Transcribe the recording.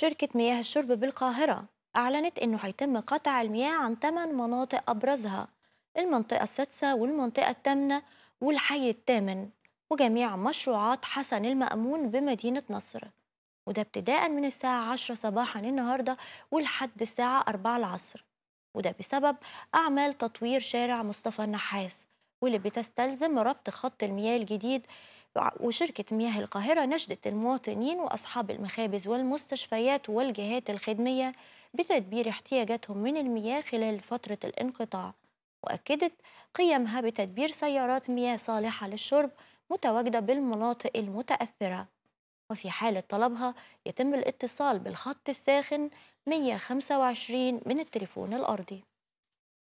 شركة مياه الشرب بالقاهرة أعلنت أنه هيتم قطع المياه عن ثمان مناطق أبرزها المنطقة السادسة والمنطقة الثامنة والحي الثامن وجميع مشروعات حسن المأمون بمدينة نصر وده ابتداء من الساعة 10 صباحا النهاردة ولحد الساعة 4 العصر وده بسبب أعمال تطوير شارع مصطفى النحاس واللي بتستلزم ربط خط المياه الجديد وشركة مياه القاهرة نشدت المواطنين وأصحاب المخابز والمستشفيات والجهات الخدمية بتدبير احتياجاتهم من المياه خلال فترة الانقطاع وأكدت قيمها بتدبير سيارات مياه صالحة للشرب متواجدة بالمناطق المتأثرة وفي حالة طلبها يتم الاتصال بالخط الساخن 125 من التليفون الأرضي